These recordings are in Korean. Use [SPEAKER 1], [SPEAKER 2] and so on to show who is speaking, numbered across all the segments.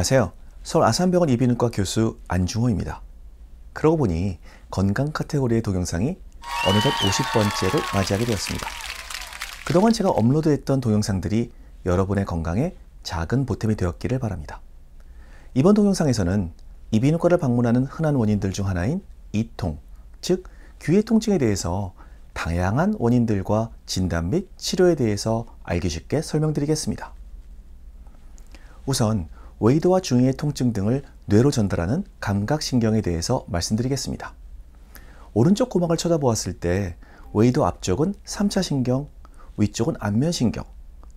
[SPEAKER 1] 안녕하세요. 서울 아산병원 이비인후과 교수 안중호입니다. 그러고 보니 건강 카테고리의 동영상이 어느덧 50번째로 맞이하게 되었습니다. 그동안 제가 업로드했던 동영상들이 여러분의 건강에 작은 보탬이 되었기를 바랍니다. 이번 동영상에서는 이비인후과를 방문하는 흔한 원인들 중 하나인 이통, 즉 귀의 통증에 대해서 다양한 원인들과 진단 및 치료에 대해서 알기 쉽게 설명드리겠습니다. 우선 웨이드와 중이의 통증 등을 뇌로 전달하는 감각신경에 대해서 말씀드리겠습니다. 오른쪽 구멍을 쳐다보았을 때 웨이드 앞쪽은 3차 신경, 위쪽은 안면신경,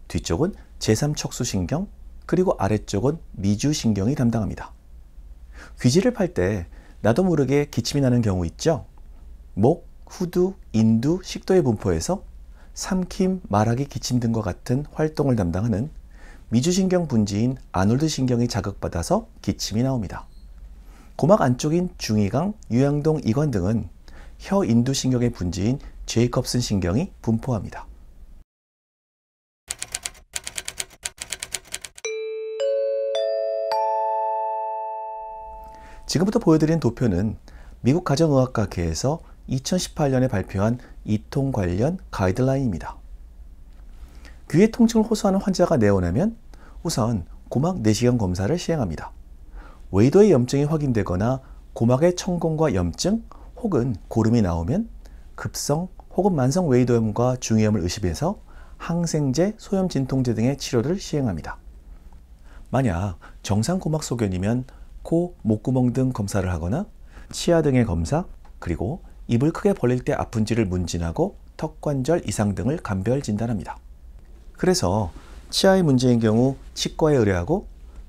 [SPEAKER 1] 뒤쪽은 제3척수신경, 그리고 아래쪽은 미주신경이 담당합니다. 귀지를 팔 때 나도 모르게 기침이 나는 경우 있죠? 목, 후두, 인두, 식도의 분포에서 삼킴, 말하기, 기침 등과 같은 활동을 담당하는 미주신경 분지인 아놀드 신경이 자극받아서 기침이 나옵니다. 고막 안쪽인 중이강, 유양동, 이관 등은 혀인두 신경의 분지인 제이컵슨 신경이 분포합니다. 지금부터 보여드린 도표는 미국 가정의학과계에서 2018년에 발표한 이통 관련 가이드라인입니다. 귀의 통증을 호소하는 환자가 내원하면 우선 고막 내시경 네 검사를 시행합니다. 웨이더의 염증이 확인되거나 고막의 천공과 염증 혹은 고름이 나오면 급성 혹은 만성 웨이더염과 중이염을 의심해서 항생제, 소염 진통제 등의 치료를 시행합니다. 만약 정상 고막 소견이면 코, 목구멍 등 검사를 하거나 치아 등의 검사, 그리고 입을 크게 벌릴 때 아픈지를 문진하고 턱관절 이상 등을 감별 진단합니다. 그래서 치아의 문제인 경우 치과에 의뢰하고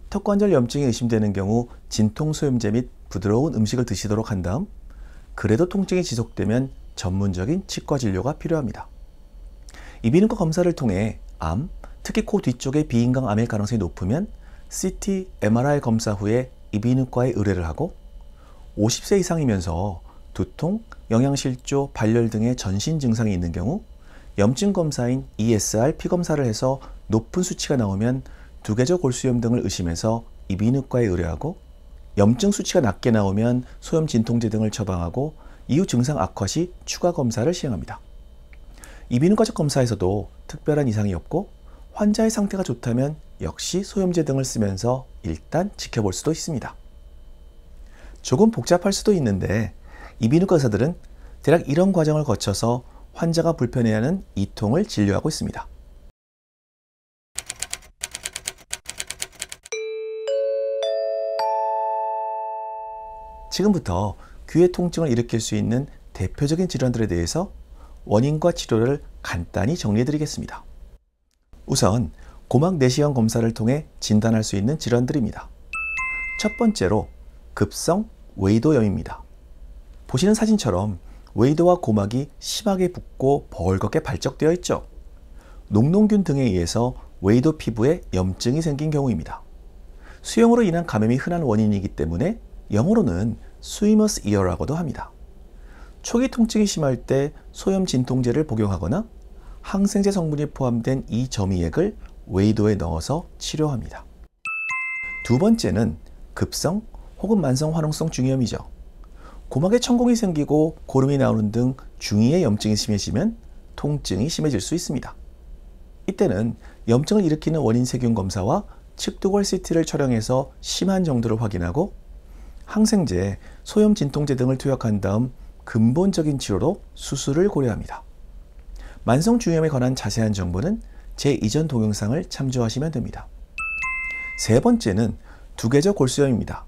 [SPEAKER 1] 턱관절 염증이 의심되는 경우 진통소염제 및 부드러운 음식을 드시도록 한 다음 그래도 통증이 지속되면 전문적인 치과 진료가 필요합니다. 이비인후과 검사를 통해 암, 특히 코 뒤쪽의 비인강 암일 가능성이 높으면 CT, MRI 검사 후에 이비인후과에 의뢰를 하고 50세 이상이면서 두통, 영양실조, 발열 등의 전신 증상이 있는 경우 염증 검사인 ESR 피검사를 해서 높은 수치가 나오면 두개적 골수염 등을 의심해서 이비인후과에 의뢰하고 염증 수치가 낮게 나오면 소염 진통제 등을 처방하고 이후 증상 악화 시 추가 검사를 시행합니다. 이비인후과적 검사에서도 특별한 이상이 없고 환자의 상태가 좋다면 역시 소염제 등을 쓰면서 일단 지켜볼 수도 있습니다. 조금 복잡할 수도 있는데 이비인후과 의사들은 대략 이런 과정을 거쳐서 환자가 불편해하는 이통을 진료하고 있습니다. 지금부터 귀의 통증을 일으킬 수 있는 대표적인 질환들에 대해서 원인과 치료를 간단히 정리해 드리겠습니다. 우선 고막 내시경 검사를 통해 진단할 수 있는 질환들입니다. 첫 번째로 급성 외도염입니다. 보시는 사진처럼 웨이드와 고막이 심하게 붓고 벌겋게 발적되어 있죠. 농농균 등에 의해서 웨이드 피부에 염증이 생긴 경우입니다. 수염으로 인한 감염이 흔한 원인이기 때문에 영어로는 스위머스 이어라고도 합니다. 초기 통증이 심할 때 소염 진통제를 복용하거나 항생제 성분이 포함된 이 점이액을 웨이도에 넣어서 치료합니다. 두 번째는 급성 혹은 만성 화농성 중이염이죠. 고막에 천공이 생기고 고름이 나오는 등 중이의 염증이 심해지면 통증이 심해질 수 있습니다. 이때는 염증을 일으키는 원인 세균 검사와 측두골 CT를 촬영해서 심한 정도를 확인하고 항생제, 소염 진통제 등을 투약한 다음 근본적인 치료로 수술을 고려합니다. 만성 중염에 관한 자세한 정보는 제 이전 동영상을 참조하시면 됩니다. 세 번째는 두개적 골수염입니다.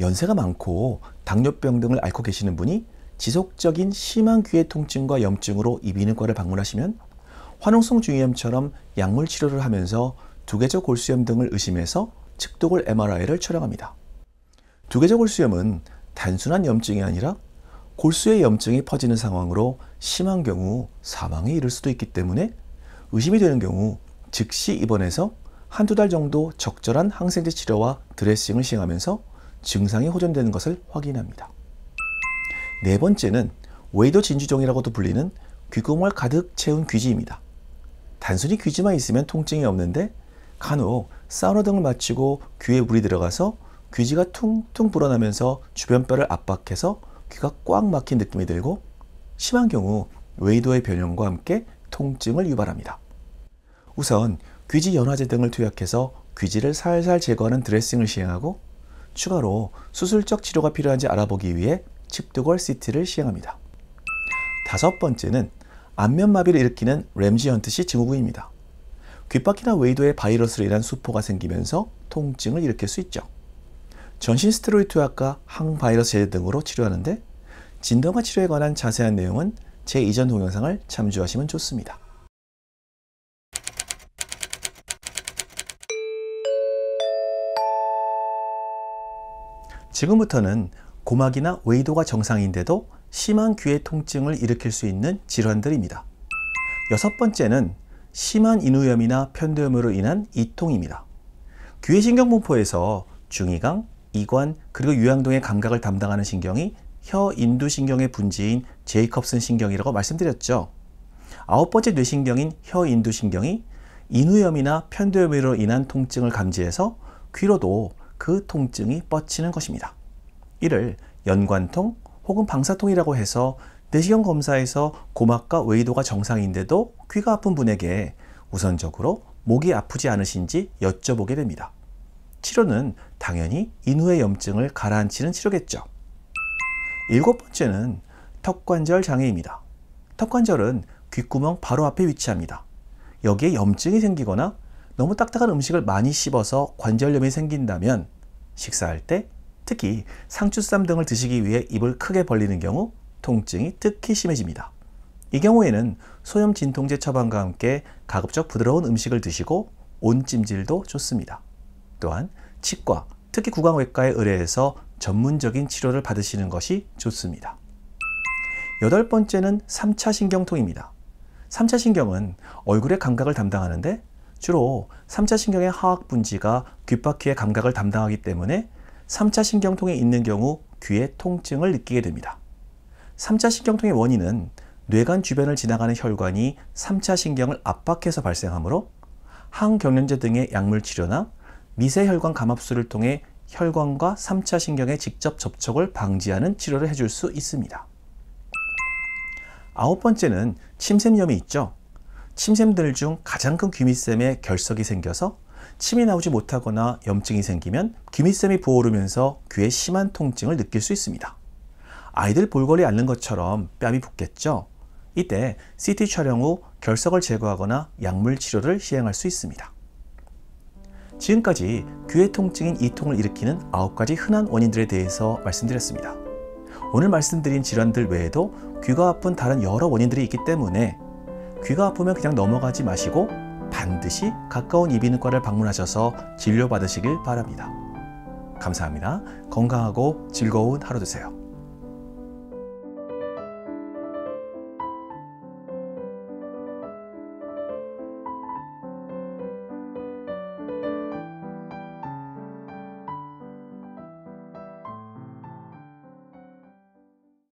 [SPEAKER 1] 연세가 많고 당뇨병 등을 앓고 계시는 분이 지속적인 심한 귀의 통증과 염증으로 이비인후과를 방문하시면 환농성 중이염처럼 약물 치료를 하면서 두개적 골수염 등을 의심해서 측도골 MRI를 촬영합니다. 두개적 골수염은 단순한 염증이 아니라 골수의 염증이 퍼지는 상황으로 심한 경우 사망에 이를 수도 있기 때문에 의심이 되는 경우 즉시 입원해서 한두 달 정도 적절한 항생제 치료와 드레싱을 시행하면서 증상이 호전되는 것을 확인합니다. 네 번째는 웨이도 진주종이라고도 불리는 귀구멍을 가득 채운 귀지입니다. 단순히 귀지만 있으면 통증이 없는데 간혹 사우나 등을 마치고 귀에 물이 들어가서 귀지가 퉁퉁 불어나면서 주변 뼈를 압박해서 귀가 꽉 막힌 느낌이 들고 심한 경우 웨이도의 변형과 함께 통증을 유발합니다. 우선 귀지 연화제 등을 투약해서 귀지를 살살 제거하는 드레싱을 시행하고 추가로 수술적 치료가 필요한지 알아보기 위해 칩두골 CT를 시행합니다. 다섯 번째는 안면마비를 일으키는 램지헌트시 증후군입니다. 귓바퀴나 웨이도에 바이러스로 인한 수포가 생기면서 통증을 일으킬 수 있죠. 전신 스테로이드 약과 항바이러스 제제 등으로 치료하는데 진단과 치료에 관한 자세한 내용은 제 이전 동영상을 참조하시면 좋습니다. 지금부터는 고막이나 외이도가 정상인데도 심한 귀의 통증을 일으킬 수 있는 질환들입니다. 여섯 번째는 심한 인후염이나 편도염으로 인한 이통입니다. 귀의 신경분포에서 중이강, 이관, 그리고 유양동의 감각을 담당하는 신경이 혀인두신경의 분지인 제이컵슨 신경이라고 말씀드렸죠. 아홉 번째 뇌신경인 혀인두신경이 인후염이나 편도염으로 인한 통증을 감지해서 귀로도 그 통증이 뻗치는 것입니다. 이를 연관통 혹은 방사통이라고 해서 내시경 검사에서 고막과 외이도가 정상인데도 귀가 아픈 분에게 우선적으로 목이 아프지 않으신지 여쭤보게 됩니다. 치료는 당연히 인후의 염증을 가라앉히는 치료겠죠. 일곱 번째는 턱관절 장애입니다. 턱관절은 귓구멍 바로 앞에 위치합니다. 여기에 염증이 생기거나 너무 딱딱한 음식을 많이 씹어서 관절염이 생긴다면 식사할 때 특히 상추쌈 등을 드시기 위해 입을 크게 벌리는 경우 통증이 특히 심해집니다. 이 경우에는 소염 진통제 처방과 함께 가급적 부드러운 음식을 드시고 온찜질도 좋습니다. 또한 치과, 특히 구강외과에 의뢰해서 전문적인 치료를 받으시는 것이 좋습니다. 여덟 번째는 3차 신경통입니다. 3차 신경은 얼굴의 감각을 담당하는데 주로 3차 신경의 하악 분지가 귓바퀴의 감각을 담당하기 때문에 3차 신경통에 있는 경우 귀에 통증을 느끼게 됩니다. 3차 신경통의 원인은 뇌관 주변을 지나가는 혈관이 3차 신경을 압박해서 발생하므로 항경련제 등의 약물 치료나 미세혈관 감압술을 통해 혈관과 3차 신경의 직접 접촉을 방지하는 치료를 해줄 수 있습니다. 아홉 번째는 침샘염이 있죠. 침샘들 중 가장 큰 귀밑샘에 결석이 생겨서 침이 나오지 못하거나 염증이 생기면 귀밑샘이 부어오르면서 귀에 심한 통증을 느낄 수 있습니다. 아이들 볼거리 앓는 것처럼 뺨이 붓겠죠? 이때 CT 촬영 후 결석을 제거하거나 약물 치료를 시행할 수 있습니다. 지금까지 귀의 통증인 이통을 일으키는 9가지 흔한 원인들에 대해서 말씀드렸습니다. 오늘 말씀드린 질환들 외에도 귀가 아픈 다른 여러 원인들이 있기 때문에 귀가 아프면 그냥 넘어가지 마시고 반드시 가까운 이비인후과를 방문하셔서 진료받으시길 바랍니다. 감사합니다. 건강하고 즐거운 하루 되세요.